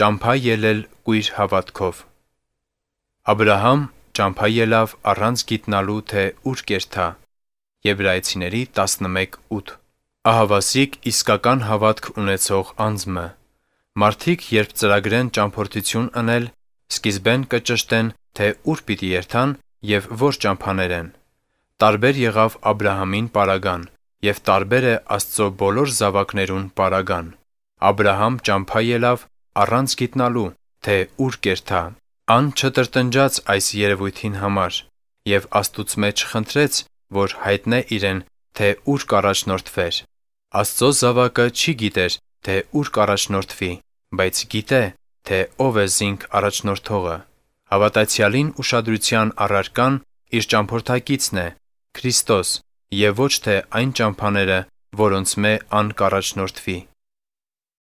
ճամփա ելել կույր հավատքով։ Աբ รา համ ճամփա ելավ առանց գիտնալու թե ուր կերթա։ Եբրայեցիների 11:8 Ահավասիկ իսկական հավատք ունեցող անձմը։ Մարդիկ, երբ ծրագրեն ճամփորդություն անել, սկիզբեն կճշտեն, թե ուր պիտի երթան եւ որ ճամփաներ են։ Տարբեր եղավ Աբ รา համին Պարագան եւ տարբեր է Աստծո բոլոր զավակներուն Պարագան։ Աբ รา համ ճամփա ելավ առանց գիտնալու, թե ուր կերթա։ Ան չտրտնջաց այս երևույթին համար եւ Աստուծո մեջ խնդրեց, որ հայտնե իրեն, թե ուր կարաշնորթվեր։ Աստծո զավակը չի գիտեր, թե ուր կարաշնորթվի, բայց գիտե, թե ով է զինք առաջնորդողը։ Հավատացյալին ուշադրության առարկան իր ճամփորդակիցն է, Քրիստոս, եւ ոչ թե այն ճամփաները, որոնց մե ան կարաշնորթվի։